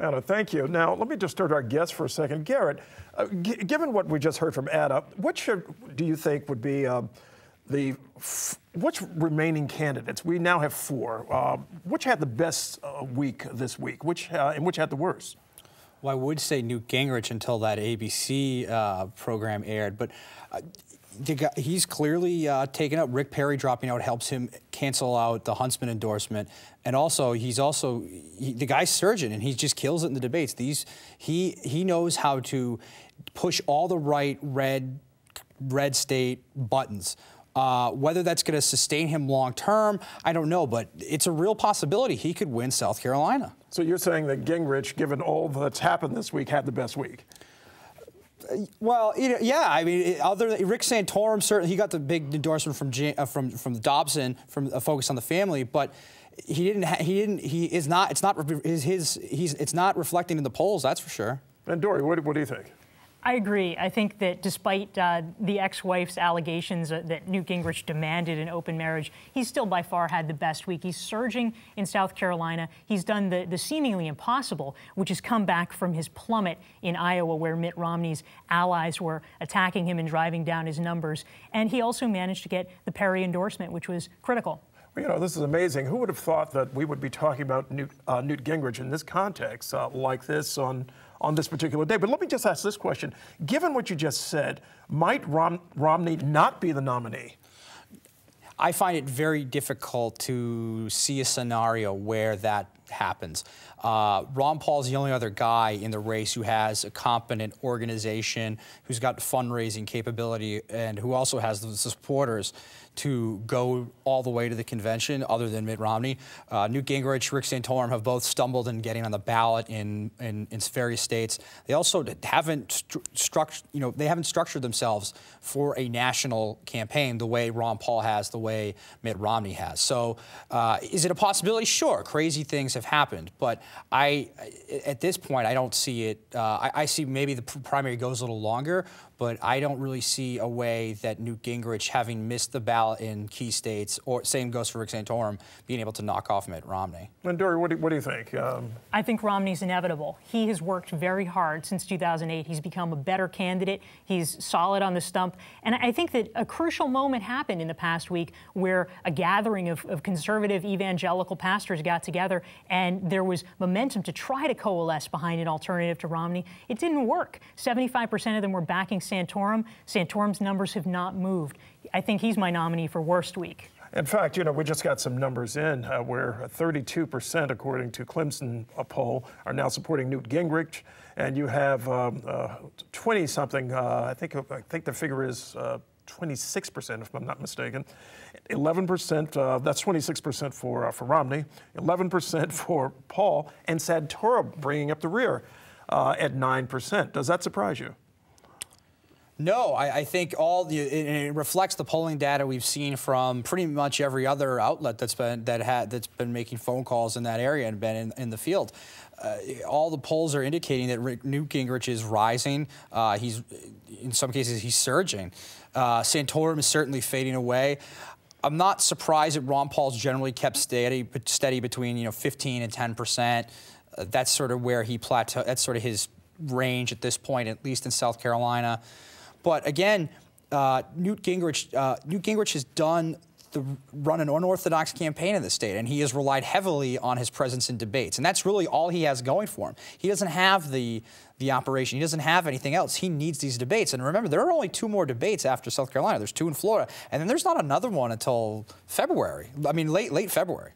Anna, thank you. Now, let me just turn to our guest for a second. Garrett, uh, given what we just heard from Anna, what should, do you think would be uh, the which remaining candidates? We now have four. Uh, which had the best uh, week this week? Which uh, and which had the worst? Well, I would say Newt Gingrich until that ABC uh, program aired, but Guy, he's clearly uh, taken up. Rick Perry dropping out helps him cancel out the Huntsman endorsement, and also he's also he, the guy's surgeon, and he just kills it in the debates. These he he knows how to push all the right red red state buttons. Uh, whether that's going to sustain him long term, I don't know, but it's a real possibility he could win South Carolina. So you're saying that Gingrich, given all that's happened this week, had the best week? Well, yeah, I mean, other than Rick Santorum, certainly he got the big endorsement from uh, from from Dobson from a focus on the family, but he didn't. he didn't. He is not. It's not his. his he's. It's not reflecting in the polls. That's for sure. And Dory, what, what do you think? I agree. I think that despite uh, the ex-wife's allegations uh, that Newt Gingrich demanded an open marriage, he's still by far had the best week. He's surging in South Carolina. He's done the, the seemingly impossible, which is come back from his plummet in Iowa, where Mitt Romney's allies were attacking him and driving down his numbers. And he also managed to get the Perry endorsement, which was critical. you know, this is amazing. Who would have thought that we would be talking about Newt, uh, Newt Gingrich in this context uh, like this on on this particular day. But let me just ask this question. Given what you just said, might Rom Romney not be the nominee? I find it very difficult to see a scenario where that happens. Uh, Ron Paul's the only other guy in the race who has a competent organization, who's got fundraising capability, and who also has the supporters to go all the way to the convention other than Mitt Romney. Uh, Newt Gingrich, Rick Santorum have both stumbled in getting on the ballot in, in, in various states. They also haven't structured, you know, they haven't structured themselves for a national campaign the way Ron Paul has, the way Mitt Romney has. So uh, is it a possibility? Sure, crazy things have have happened. But I, at this point, I don't see it. Uh, I, I, see maybe the primary goes a little longer, but I don't really see a way that Newt Gingrich, having missed the ballot in key states, or same goes for Rick Santorum, being able to knock off Mitt Romney. And Dory, what do, what do you think? Um... I think Romney's inevitable. He has worked very hard since 2008. He's become a better candidate. He's solid on the stump. And I think that a crucial moment happened in the past week where a gathering of, of conservative evangelical pastors got together and there was momentum to try to coalesce behind an alternative to Romney. It didn't work. 75% of them were backing Santorum, Santorum's numbers have not moved. I think he's my nominee for worst week. In fact, you know, we just got some numbers in uh, where 32%, according to Clemson a uh, poll, are now supporting Newt Gingrich, and you have 20 um, uh, something. Uh, I think I think the figure is 26%, uh, if I'm not mistaken. 11%, uh, that's 26% for, uh, for Romney, 11% for Paul, and Santorum bringing up the rear uh, at 9%. Does that surprise you? No, I, I think all the it, it, reflects the polling data we've seen from pretty much every other outlet that's been that had that's been making phone calls in that area and been in, in the field. Uh, all the polls are indicating that Rick, Newt Gingrich is rising. Uh, he's, in some cases, he's surging. Uh, Santorum is certainly fading away. I'm not surprised that Ron Paul's generally kept steady, steady between you know 15 and 10 percent. Uh, that's sort of where he plateaued. That's sort of his range at this point, at least in South Carolina. But again, uh, Newt Gingrich, uh, Newt Gingrich has done the run an unorthodox campaign in the state, and he has relied heavily on his presence in debates, and that's really all he has going for him. He doesn't have the the operation. He doesn't have anything else. He needs these debates. And remember, there are only two more debates after South Carolina. There's two in Florida, and then there's not another one until February. I mean, late late February.